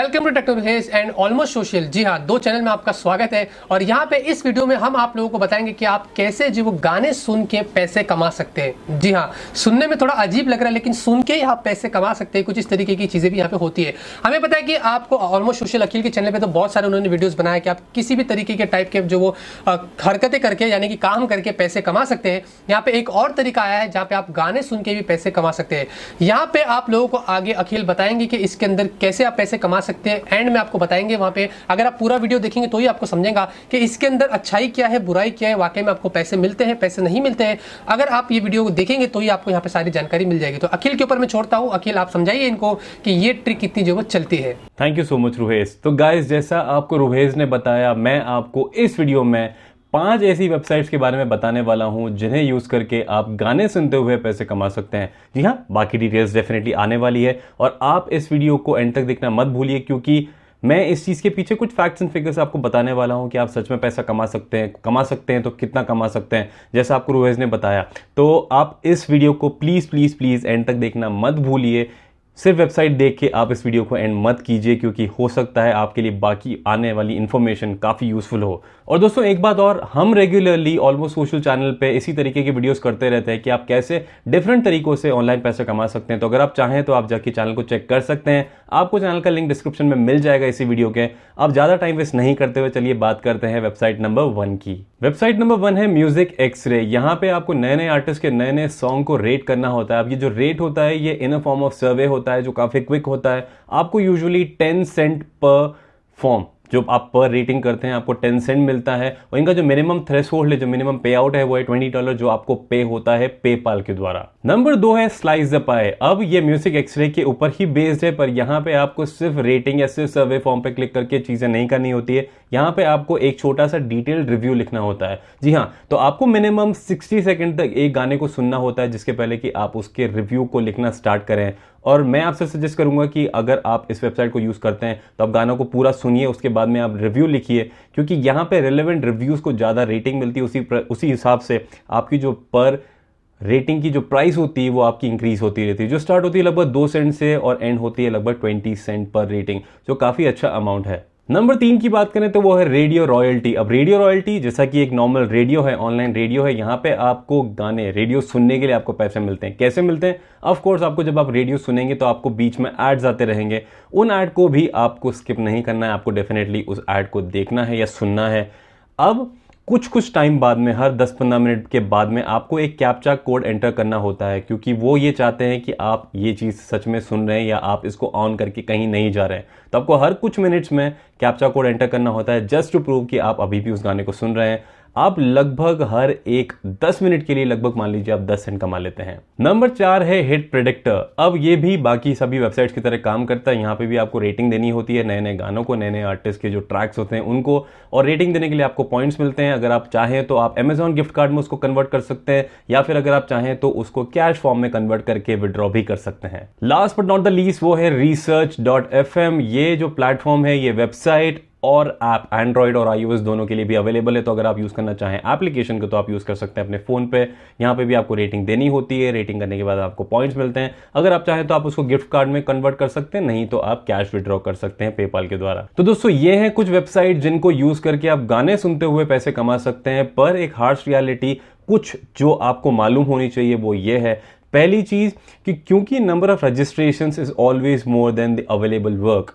welcome to technologies and almost social जी हाँ दो चैनल में आपका स्वागत है और यहाँ पे इस वीडियो में हम आप लोगों को बताएंगे कि आप कैसे जो वो गाने सुन के पैसे कमा सकते हैं जी हाँ सुनने में थोड़ा अजीब लग रहा है लेकिन सुन के ही आप पैसे कमा सकते हैं कुछ इस तरीके की चीज़ें भी यहाँ पे होती है हमें पता है कि आपको ऑलमोस्ट सोशल अखिल के चैनल पर तो बहुत सारे उन्होंने वीडियोज़ बनाया कि आप किसी भी तरीके के टाइप के जो वो हरकतें करके यानी कि काम करके पैसे कमा सकते हैं यहाँ पे एक और तरीका आया है जहाँ पे आप गाने सुन के भी पैसे कमा सकते हैं यहाँ पे आप लोगों को आगे अखिल बताएंगे कि इसके अंदर कैसे आप पैसे कमा सकते सकते हैं एंड में आपको बताएंगे वहां पे अगर आप पूरा वीडियो देखेंगे तो ही आपको समझेगा कि इसके अंदर अच्छाई क्या है बुराई क्या है वाकई में आपको पैसे मिलते हैं पैसे नहीं मिलते हैं अगर आप ये वीडियो देखेंगे तो ही आपको यहाँ पे सारी जानकारी मिल जाएगी तो अखिल के ऊपर मैं छोड़ता हूँ अखिल आप समझाइए इनको कि ये ट्रिक कितनी जो चलती है thank you so much Ruhesh तो गाइज जैसा आपको रुहेश ने बताया मैं आपको इस वीडियो में पांच ऐसी वेबसाइट्स के बारे में बताने वाला हूं जिन्हें यूज करके आप गाने सुनते हुए पैसे कमा सकते हैं जी हाँ बाकी डिटेल्स डेफिनेटली आने वाली है और आप इस वीडियो को एंड तक देखना मत भूलिए क्योंकि मैं इस चीज़ के पीछे कुछ फैक्ट्स एंड फिगर्स आपको बताने वाला हूँ कि आप सच में पैसा कमा सकते हैं कमा सकते हैं तो कितना कमा सकते हैं जैसा आपको रोहेज ने बताया तो आप इस वीडियो को प्लीज़ प्लीज़ प्लीज़ एंड तक देखना मत भूलिए सिर्फ वेबसाइट देख के आप इस वीडियो को एंड मत कीजिए क्योंकि हो सकता है आपके लिए बाकी आने वाली इन्फॉर्मेशन काफ़ी यूजफुल हो और दोस्तों एक बात और हम रेगुलरली ऑलमोस्ट सोशल चैनल पे इसी तरीके की वीडियोस करते रहते हैं कि आप कैसे डिफरेंट तरीकों से ऑनलाइन पैसा कमा सकते हैं तो अगर आप चाहें तो आप जाके चैनल को चेक कर सकते हैं आपको चैनल का लिंक डिस्क्रिप्शन में मिल जाएगा इसी वीडियो के आप ज़्यादा टाइम वेस्ट नहीं करते हुए चलिए बात करते हैं वेबसाइट नंबर वन की वेबसाइट नंबर वन है म्यूजिक एक्सरे यहाँ पे आपको नए नए आर्टिस्ट के नए नए सॉन्ग को रेट करना होता है अब ये जो रेट होता है ये इन अ फॉर्म ऑफ सर्वे होता है होता है जो काफ़ी क्विक होता है आपको यूजुअली टेन सेंट पर फॉर्म जो आप पर रेटिंग करते हैं आपको टेन सेंट मिलता है और इनका जो मिनिमम थ्रेस होल्ड है जो मिनिमम पे आउट है वो है ट्वेंटी डॉलर जो आपको पे होता है पेपाल के द्वारा नंबर दो है स्लाइस द पाए अब ये म्यूजिक एक्सरे के ऊपर ही बेस्ड है पर यहाँ पे आपको सिर्फ रेटिंग या सिर्फ सर्वे फॉर्म पे क्लिक करके चीजें नहीं करनी होती है यहाँ पे आपको एक छोटा सा डिटेल रिव्यू लिखना होता है जी हाँ तो आपको मिनिमम सिक्सटी सेकेंड तक एक गाने को सुनना होता है जिसके पहले कि आप उसके रिव्यू को लिखना स्टार्ट करें और मैं आपसे सजेस्ट करूंगा कि अगर आप इस वेबसाइट को यूज़ करते हैं तो आप गानों को पूरा सुनिए उसके बाद में आप रिव्यू लिखिए क्योंकि यहाँ पे रेलेवेंट रिव्यूज़ को ज़्यादा रेटिंग मिलती है उसी उसी हिसाब से आपकी जो पर रेटिंग की जो प्राइस होती है वो आपकी इंक्रीज़ होती रहती है जो स्टार्ट होती है लगभग दो सेंट से और एंड होती है लगभग ट्वेंटी सेंट पर रेटिंग जो काफ़ी अच्छा अमाउंट है नंबर तीन की बात करें तो वो है रेडियो रॉयल्टी अब रेडियो रॉयल्टी जैसा कि एक नॉर्मल रेडियो है ऑनलाइन रेडियो है यहाँ पे आपको गाने रेडियो सुनने के लिए आपको पैसे मिलते हैं कैसे मिलते हैं ऑफ कोर्स आपको जब आप रेडियो सुनेंगे तो आपको बीच में एड्स आते रहेंगे उन ऐड को भी आपको स्किप नहीं करना है आपको डेफिनेटली उस एड को देखना है या सुनना है अब कुछ कुछ टाइम बाद में हर 10-15 मिनट के बाद में आपको एक कैप्चा कोड एंटर करना होता है क्योंकि वो ये चाहते हैं कि आप ये चीज़ सच में सुन रहे हैं या आप इसको ऑन करके कहीं नहीं जा रहे हैं तो आपको हर कुछ मिनट्स में कैप्चा कोड एंटर करना होता है जस्ट टू प्रूव कि आप अभी भी उस गाने को सुन रहे हैं आप लगभग हर एक 10 मिनट के लिए लगभग मान लीजिए आप 10 सेंट कमा लेते हैं नंबर चार है हिट प्रेडिक्टर अब ये भी बाकी सभी वेबसाइट्स की तरह काम करता है यहाँ पे भी आपको रेटिंग देनी होती है नए नए गानों को नए नए आर्टिस्ट के जो ट्रैक्स होते हैं उनको और रेटिंग देने के लिए आपको पॉइंट्स मिलते हैं अगर आप चाहें तो आप अमेजॉन गिफ्ट कार्ड में उसको कन्वर्ट कर सकते हैं या फिर अगर आप चाहें तो उसको कैश फॉर्म में कन्वर्ट करके विड्रॉ भी कर सकते हैं last but not the least वो है रिसर्च डॉट एफ एम ये जो प्लेटफॉर्म है ये वेबसाइट और ऐप एंड्रॉयड और आई दोनों के लिए भी अवेलेबल है तो अगर आप यूज़ करना चाहें एप्लीकेशन को तो आप यूज़ कर सकते हैं अपने फ़ोन पे यहाँ पे भी आपको रेटिंग देनी होती है रेटिंग करने के बाद आपको पॉइंट्स मिलते हैं अगर आप चाहें तो आप उसको गिफ्ट कार्ड में कन्वर्ट कर सकते हैं नहीं तो आप कैश विड्रॉ कर सकते हैं पेपाल के द्वारा तो दोस्तों ये हैं कुछ वेबसाइट जिनको यूज़ करके आप गाने सुनते हुए पैसे कमा सकते हैं पर एक हार्श रियालिटी कुछ जो आपको मालूम होनी चाहिए वो ये है पहली चीज़ कि क्योंकि number of registration is always more than the available work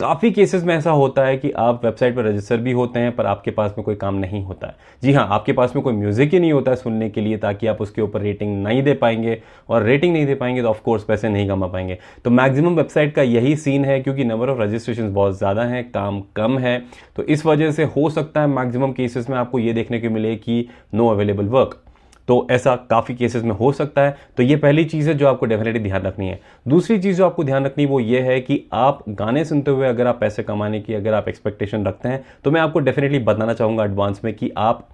काफ़ी केसेस में ऐसा होता है कि आप वेबसाइट पर रजिस्टर भी होते हैं पर आपके पास में कोई काम नहीं होता है जी हाँ आपके पास में कोई म्यूज़िक ही नहीं होता है सुनने के लिए ताकि आप उसके ऊपर रेटिंग नहीं दे पाएंगे और रेटिंग नहीं दे पाएंगे तो ऑफकोर्स पैसे नहीं कमा पाएंगे तो मैक्सिमम वेबसाइट का यही सीन है क्योंकि नंबर ऑफ़ रजिस्ट्रेशन बहुत ज़्यादा हैं काम कम है तो इस वजह से हो सकता है मैक्सिमम केसेस में आपको ये देखने को मिले कि नो अवेलेबल वर्क तो ऐसा काफ़ी केसेस में हो सकता है तो ये पहली चीज़ है जो आपको डेफिनेटली ध्यान रखनी है दूसरी चीज़ जो आपको ध्यान रखनी वो ये है कि आप गाने सुनते हुए अगर आप पैसे कमाने की अगर आप एक्सपेक्टेशन रखते हैं तो मैं आपको डेफिनेटली बताना चाहूँगा एडवांस में कि आप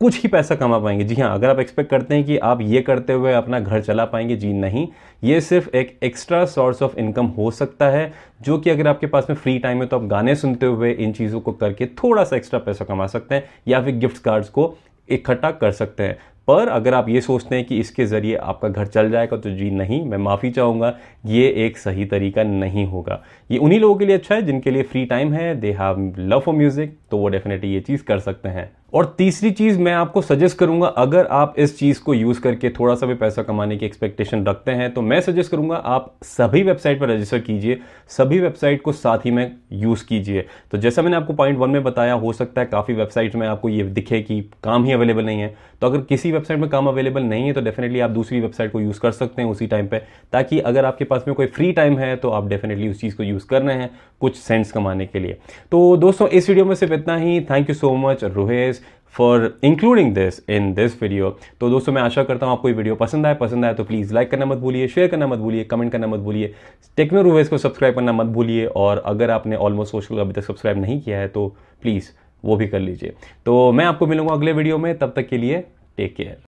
कुछ ही पैसा कमा पाएंगे जी हाँ अगर आप एक्सपेक्ट करते हैं कि आप ये करते हुए अपना घर चला पाएंगे जी नहीं ये सिर्फ एक एक्स्ट्रा सोर्स ऑफ इनकम हो सकता है जो कि अगर आपके पास में फ्री टाइम है तो आप गाने सुनते हुए इन चीज़ों को करके थोड़ा सा एक्स्ट्रा पैसा कमा सकते हैं या फिर गिफ्ट कार्ड्स को इकट्ठा कर सकते हैं पर अगर आप ये सोचते हैं कि इसके ज़रिए आपका घर चल जाएगा तो जी नहीं मैं माफ़ी चाहूँगा ये एक सही तरीका नहीं होगा ये उन्हीं लोगों के लिए अच्छा है जिनके लिए फ्री टाइम है they have love for music तो वो डेफिनेटली ये चीज़ कर सकते हैं और तीसरी चीज़ मैं आपको सजेस्ट करूंगा अगर आप इस चीज़ को यूज़ करके थोड़ा सा भी पैसा कमाने की एक्सपेक्टेशन रखते हैं तो मैं सजेस्ट करूंगा आप सभी वेबसाइट पर रजिस्टर कीजिए सभी वेबसाइट को साथ ही में यूज़ कीजिए तो जैसा मैंने आपको पॉइंट वन में बताया हो सकता है काफ़ी वेबसाइट में आपको ये दिखे कि काम ही अवेलेबल नहीं है तो अगर किसी वेबसाइट में काम अवेलेबल नहीं है तो डेफिनेटली आप दूसरी वेबसाइट को यूज़ कर सकते हैं उसी टाइम पर ताकि अगर आपके पास में कोई फ्री टाइम है तो आप डेफिनेटली उस चीज़ को यूज़ कर रहे हैं कुछ सेंट्स कमाने के लिए तो दोस्तों इस वीडियो में सिर्फ इतना ही thank you so much Rohesh for including this in this video तो दोस्तों मैं आशा करता हूँ आपको ये वीडियो पसंद आए पसंद आए तो प्लीज़ लाइक करना मत भूलिए शेयर करना मत भूलिए कमेंट करना मत भूलिए टेक्नो रूवेज को सब्सक्राइब करना मत भूलिए और अगर आपने ऑलमोस्ट सोशल अभी तक सब्सक्राइब नहीं किया है तो प्लीज़ वो भी कर लीजिए तो मैं आपको मिलूंगा अगले वीडियो में तब तक के लिए टेक केयर